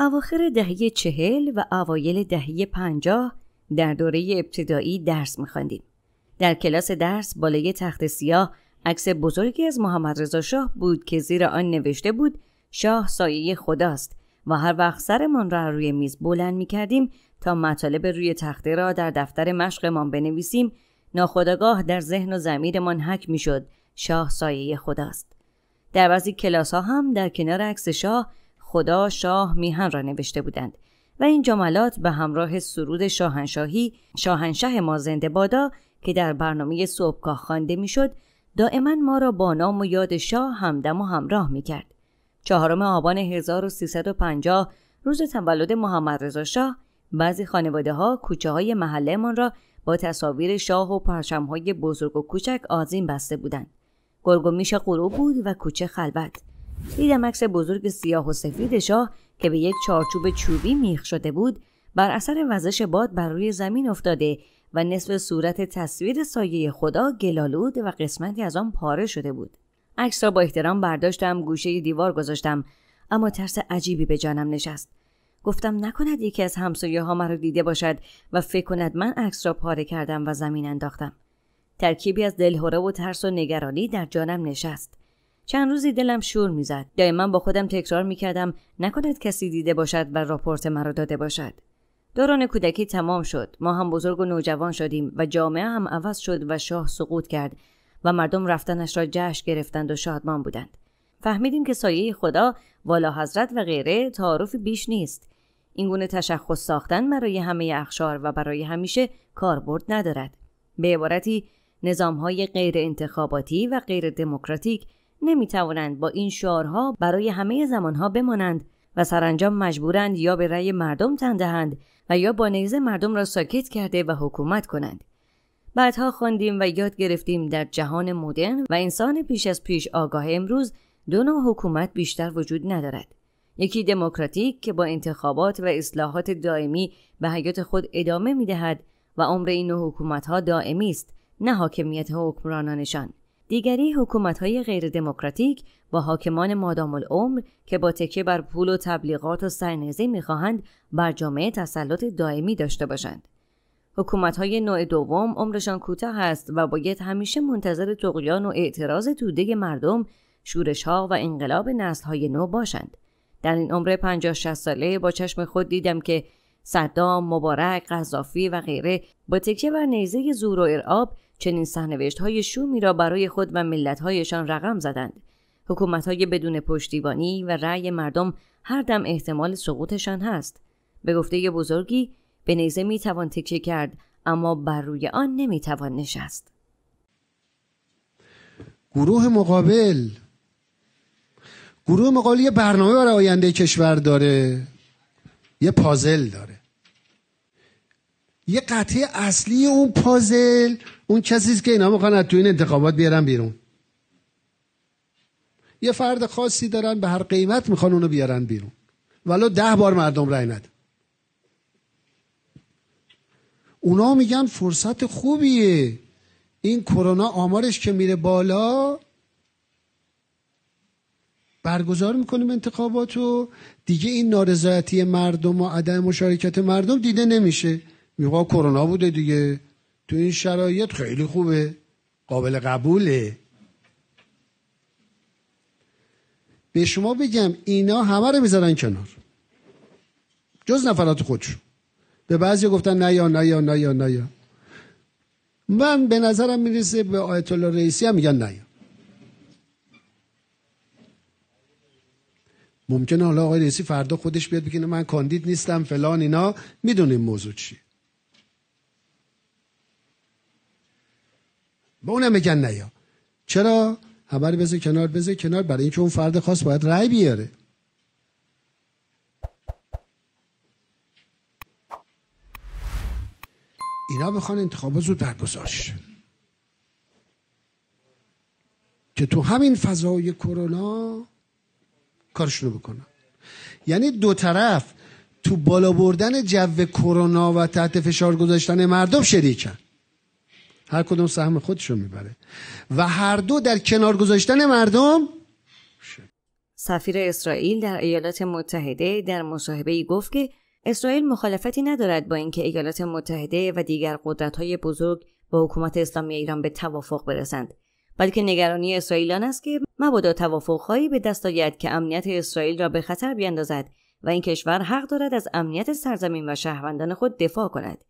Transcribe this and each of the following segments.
اواخر دهه چهل و اوایل دهه پنجاه در دوره ابتدایی درس میخواندیم. در کلاس درس بالای تخت سیاه عکس بزرگی از محمد رضا شاه بود که زیر آن نوشته بود شاه سایه خداست و هر وقت سرمان را روی میز بلند میکردیم تا مطالب روی تخته را در دفتر مشقمان بنویسیم ناخداگاه در ذهن و زمیرمان حک میشد شاه سایه خداست در بعضی کلاس ها هم در کنار عکس شاه خدا شاه میهن را نوشته بودند و این جملات به همراه سرود شاهنشاهی شاهنشه ما زنده بادا که در برنامه صبحگاه خوانده میشد دائما ما را با نام و یاد شاه همدم و همراه میکرد چهارم آبان 1350 روز تولد محمد رضا شاه بعضی خانواده ها کوچه های محله من را با تصاویر شاه و پرچم های بزرگ و کوچک آزین بسته بودند. گرگومیش غروب بود و کوچه خلوت. دیدم عکس بزرگ سیاه و سفید شاه که به یک چارچوب چوبی میخ شده بود بر اثر وزش باد بر روی زمین افتاده و نصف صورت تصویر سایه خدا گلالود و قسمتی از آن پاره شده بود عکس را با احترام برداشتم گوشه دیوار گذاشتم اما ترس عجیبی به جانم نشست گفتم نکند یکی از همسایه ها مرا دیده باشد و فکر کند من عکس را پاره کردم و زمین انداختم ترکیبی از دلهوره و ترس و نگرانی در جانم نشست چند روزی دلم شور میزد دائما با خودم تکرار میکردم نکند کسی دیده باشد و راپورت مرا داده باشد دوران کودکی تمام شد ما هم بزرگ و نوجوان شدیم و جامعه هم عوض شد و شاه سقوط کرد و مردم رفتنش را جشن گرفتند و شادمان بودند فهمیدیم که سایه خدا والا حضرت و غیره تعارف بیش نیست این گونه تشخص ساختن برای همه اخشار و برای همیشه کاربرد ندارد به عبارتی نظام های غیر انتخاباتی و غیر دموکراتیک نمی توانند با این شعارها برای همه زمانها بمانند و سرانجام مجبورند یا به رأی مردم تن دهند و یا با نیزه مردم را ساکت کرده و حکومت کنند. بعدها خواندیم و یاد گرفتیم در جهان مدرن و انسان پیش از پیش آگاه امروز دو نوع حکومت بیشتر وجود ندارد. یکی دموکراتیک که با انتخابات و اصلاحات دائمی به حیات خود ادامه می دهد و عمر این نوع حکومت ها دائمی است نه حاکمیت حکمرانانشان. دیگری حکومت‌های غیر دموکراتیک با حاکمان مادام العمر که با تکیه بر پول و تبلیغات و سرنزی میخواهند بر جامعه تسلط دائمی داشته باشند. حکومت های نوع دوم عمرشان کوتاه است و باید همیشه منتظر تقیان و اعتراض توده مردم، شورش ها و انقلاب نسل های نو باشند. در این عمر 50 60 ساله با چشم خود دیدم که صدام، مبارک، قذافی و غیره با تکیه بر نیزه زور و ارعاب چنین سهنوشت های شومی را برای خود و ملت هایشان رقم زدند حکومت های بدون پشتیبانی و رأی مردم هر دم احتمال سقوطشان هست به گفته بزرگی به نیزه می توان تکیه کرد اما بر روی آن نمی توان نشست گروه مقابل گروه مقابل یه برنامه برای آینده کشور داره یه پازل داره یه قطعه اصلی اون پازل اون کسی است که اینا میخوان از تو این انتخابات بیارن بیرون یه فرد خاصی دارن به هر قیمت میخوان اونو بیارن بیرون ولو ده بار مردم رای ند اونا میگن فرصت خوبیه این کرونا آمارش که میره بالا برگزار میکنیم انتخابات رو دیگه این نارضایتی مردم و عدم مشارکت مردم دیده نمیشه میگه کرونا بوده دیگه تو این شرایط خیلی خوبه قابل قبوله به شما بگم اینا همه رو میذارن کنار جز نفرات خودشون به بعضی گفتن نیا یا نه یا نه من به نظرم میرسه به آیت الله رئیسی هم میگن نه ممکنه حالا آقای رئیسی فردا خودش بیاد بگه من کاندید نیستم فلان اینا میدونیم موضوع چیه به اونم میگن نیا چرا همه رو بذار کنار بذار کنار برای اینکه اون فرد خاص باید رأی بیاره اینا بخوان انتخابات زود گذاشت که تو همین فضای کرونا کارشونو بکنن یعنی دو طرف تو بالا بردن جو کرونا و تحت فشار گذاشتن مردم شریکن هر کدوم سهم خودشو میبره و هر دو در کنار گذاشتن مردم سفیر اسرائیل در ایالات متحده در مصاحبه ای گفت که اسرائیل مخالفتی ندارد با اینکه ایالات متحده و دیگر قدرت های بزرگ با حکومت اسلامی ایران به توافق برسند بلکه نگرانی اسرائیل آن است که مبادا توافقهایی به دست آید که امنیت اسرائیل را به خطر بیندازد و این کشور حق دارد از امنیت سرزمین و شهروندان خود دفاع کند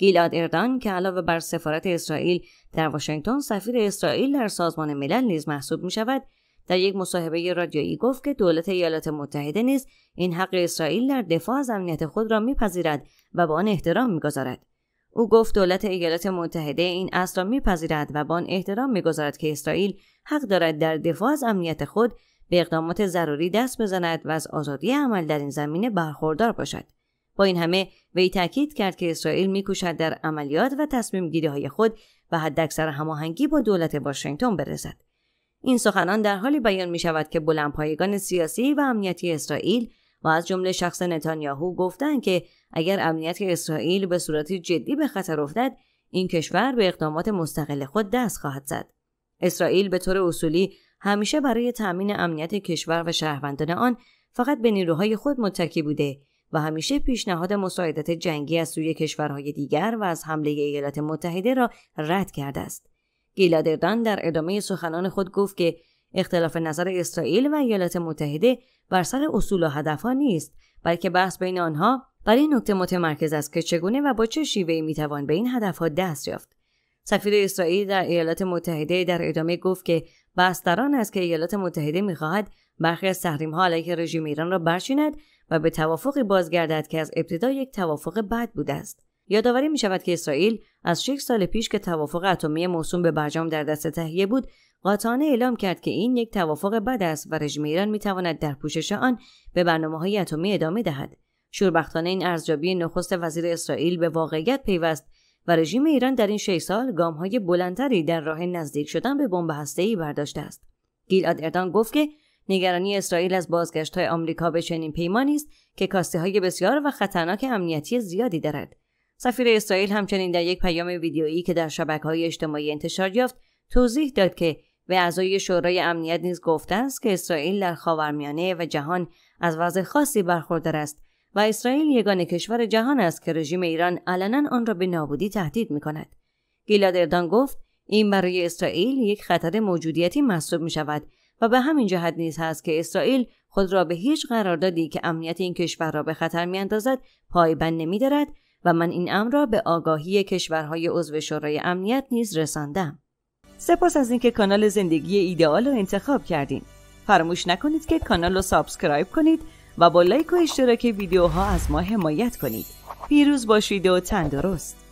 گیلاد اردان که علاوه بر سفارت اسرائیل در واشنگتن سفیر اسرائیل در سازمان ملل نیز محسوب می شود در یک مصاحبه رادیویی گفت که دولت ایالات متحده نیز این حق اسرائیل در دفاع از امنیت خود را میپذیرد و به آن احترام میگذارد او گفت دولت ایالات متحده این اصل را میپذیرد و به آن احترام میگذارد که اسرائیل حق دارد در دفاع از امنیت خود به اقدامات ضروری دست بزند و از آزادی عمل در این زمینه برخوردار باشد با این همه وی تاکید کرد که اسرائیل میکوشد در عملیات و تصمیم گیری های خود و حداکثر هماهنگی با دولت واشنگتن برسد این سخنان در حالی بیان می شود که بلندپایگان سیاسی و امنیتی اسرائیل و از جمله شخص نتانیاهو گفتند که اگر امنیت اسرائیل به صورت جدی به خطر افتد این کشور به اقدامات مستقل خود دست خواهد زد اسرائیل به طور اصولی همیشه برای تامین امنیت کشور و شهروندان آن فقط به نیروهای خود متکی بوده و همیشه پیشنهاد مساعدت جنگی از سوی کشورهای دیگر و از حمله ایالات متحده را رد کرده است. گیلادردان در ادامه سخنان خود گفت که اختلاف نظر اسرائیل و ایالات متحده بر سر اصول و هدفها نیست بلکه بحث بین آنها برای نکته متمرکز است که چگونه و با چه شیوهی میتوان به این هدفها دست یافت سفیر اسرائیل در ایالات متحده در ادامه گفت که بستران است که ایالات متحده میخواهد برخی از ها علیه رژیم ایران را برچیند و به توافقی بازگردد که از ابتدا یک توافق بد بوده است یادآوری می شود که اسرائیل از شش سال پیش که توافق اتمی موسوم به برجام در دست تهیه بود قاطعانه اعلام کرد که این یک توافق بد است و رژیم ایران می در پوشش آن به برنامه های اتمی ادامه دهد شوربختانه این ارزیابی نخست وزیر اسرائیل به واقعیت پیوست و رژیم ایران در این 6 سال های بلندتری در راه نزدیک شدن به بمب ای برداشته است. گیلاد اردان گفت که نگرانی اسرائیل از بازگشت های آمریکا به چنین پیمانی است که کاسته های بسیار و خطرناک امنیتی زیادی دارد. سفیر اسرائیل همچنین در یک پیام ویدیویی که در شبکه های اجتماعی انتشار یافت توضیح داد که به اعضای شورای امنیت نیز گفته است که اسرائیل در خاورمیانه و جهان از وضع خاصی برخوردار است و اسرائیل یگانه کشور جهان است که رژیم ایران علنا آن را به نابودی تهدید می کند. گیلاد اردان گفت این برای اسرائیل یک خطر موجودیتی محسوب می شود و به همین جهت نیز هست که اسرائیل خود را به هیچ قراردادی که امنیت این کشور را به خطر میاندازد پایبند دارد و من این امر را به آگاهی کشورهای عضو شورای امنیت نیز رساندم سپاس از اینکه کانال زندگی ایدئال را انتخاب کردین فراموش نکنید که کانال رو سابسکرایب کنید و با لایک و اشتراک ویدیوها از ما حمایت کنید پیروز باشید و تندرست